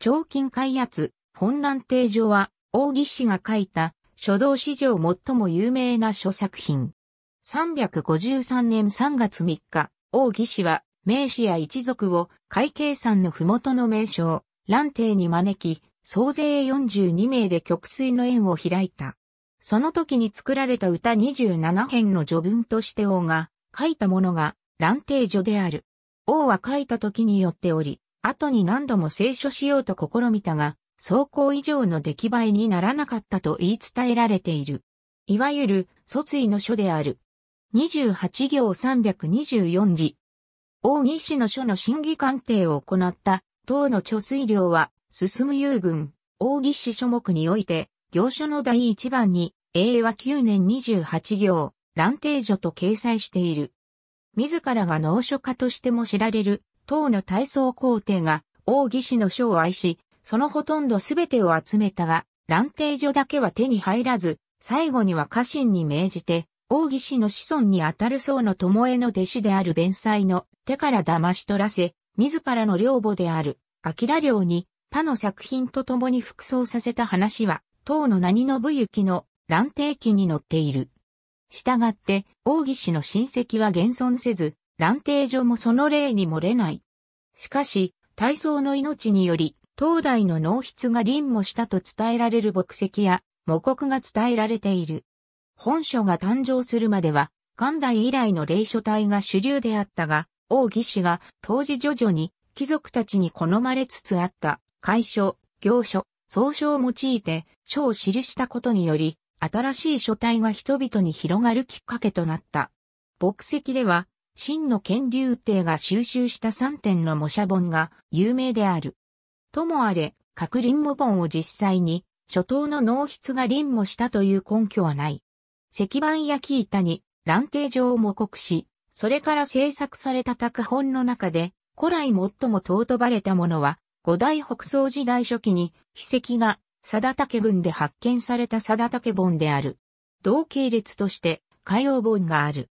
長金開発、本乱定所は、大義氏が書いた、書道史上最も有名な書作品。353年3月3日、大義氏は、名士や一族を、会計山の麓の名称、蘭亭に招き、総勢42名で曲水の縁を開いた。その時に作られた歌27編の序文として王が書いたものが蘭亭所である。王は書いた時によっており、後に何度も聖書しようと試みたが、走行以上の出来栄えにならなかったと言い伝えられている。いわゆる、卒位の書である。28行324字。王義氏の書の審議鑑定を行った、党の貯水量は、進む遊軍、王義氏書目において、行書の第一番に、英和9年28行、乱定書と掲載している。自らが農書家としても知られる唐の大操皇帝が王義士の書を愛し、そのほとんどすべてを集めたが、蘭帝所だけは手に入らず、最後には家臣に命じて、王義士の子孫にあたる僧の巴の弟子である弁才の手から騙し取らせ、自らの領母である、明寮に他の作品と共に服装させた話は、唐の何の武行の蘭帝記に載っている。したがって、王義士の親戚は現存せず、蘭定所もその例に漏れない。しかし、大層の命により、東大の納筆が臨もしたと伝えられる墨跡や、模国が伝えられている。本書が誕生するまでは、元代以来の霊書体が主流であったが、王義氏が当時徐々に貴族たちに好まれつつあった、会書、行書、総書を用いて書を記したことにより、新しい書体が人々に広がるきっかけとなった。墨跡では、真の権竜帝が収集した3点の模写本が有名である。ともあれ、各林母本を実際に、初頭の納筆が林母したという根拠はない。石板焼板に、蘭定状を模刻し、それから制作された拓本の中で、古来最も尊ばれたものは、五大北宋時代初期に、秘跡が、貞竹郡で発見された貞竹本である。同系列として、海洋本がある。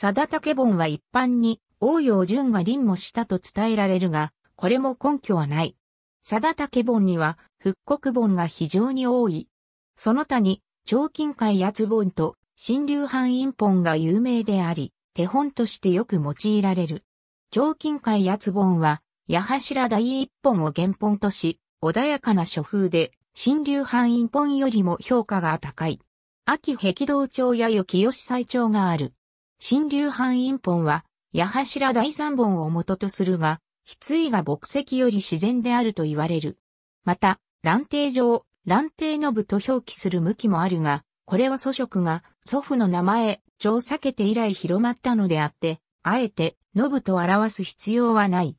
貞竹本は一般に、王洋淳が臨もしたと伝えられるが、これも根拠はない。貞竹本には、復刻本が非常に多い。その他に、長近海八本と、新流藩院本が有名であり、手本としてよく用いられる。長近海八本は、矢柱第一本を原本とし、穏やかな書風で、新流藩院本よりも評価が高い。秋壁道町やよし最長がある。新流藩陰本は、矢柱第三本を元とするが、筆意が牧石より自然であると言われる。また、蘭帝上、蘭帝の部と表記する向きもあるが、これは祖職が祖父の名前、上避けて以来広まったのであって、あえて、の部と表す必要はない。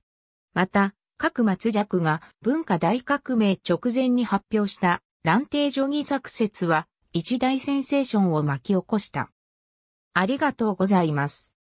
また、各松弱が文化大革命直前に発表した蘭帝上儀作説は、一大センセーションを巻き起こした。ありがとうございます。